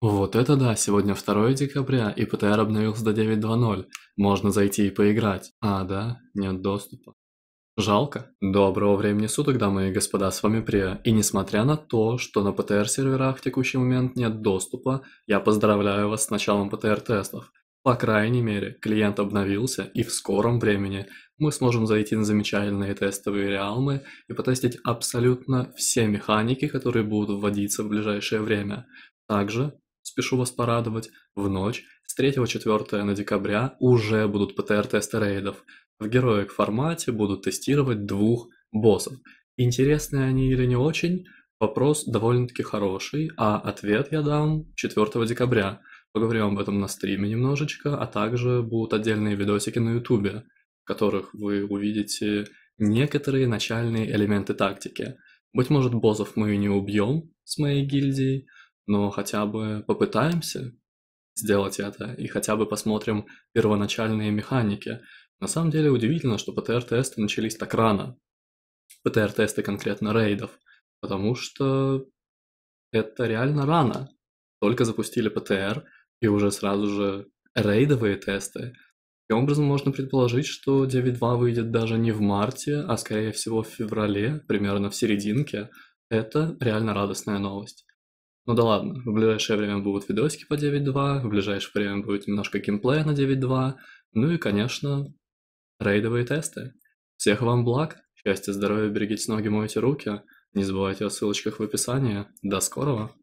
Вот это да, сегодня 2 декабря, и ПТР а обновился до 9.2.0. Можно зайти и поиграть. А, да? Нет доступа. Жалко. Доброго времени суток, дамы и господа, с вами Прия. И несмотря на то, что на ПТР-серверах в текущий момент нет доступа, я поздравляю вас с началом ПТР-тестов. По крайней мере, клиент обновился, и в скором времени мы сможем зайти на замечательные тестовые реалмы и потестить абсолютно все механики, которые будут вводиться в ближайшее время. Также спешу вас порадовать, в ночь с 3-4 на декабря уже будут ПТР-тесты рейдов. В героик формате будут тестировать двух боссов. Интересны они или не очень? Вопрос довольно-таки хороший, а ответ я дам 4 декабря. Поговорим об этом на стриме немножечко, а также будут отдельные видосики на ютубе, в которых вы увидите некоторые начальные элементы тактики. Быть может, боссов мы и не убьем с моей гильдией, но хотя бы попытаемся сделать это и хотя бы посмотрим первоначальные механики. На самом деле удивительно, что ПТР-тесты начались так рано. ПТР-тесты конкретно рейдов, потому что это реально рано. Только запустили ПТР, и уже сразу же рейдовые тесты. Таким образом, можно предположить, что 9.2 выйдет даже не в марте, а скорее всего в феврале, примерно в серединке. Это реально радостная новость. Ну да ладно, в ближайшее время будут видосики по 9.2, в ближайшее время будет немножко геймплея на 9.2, ну и, конечно, рейдовые тесты. Всех вам благ, счастья, здоровья, берегите ноги, мойте руки, не забывайте о ссылочках в описании. До скорого!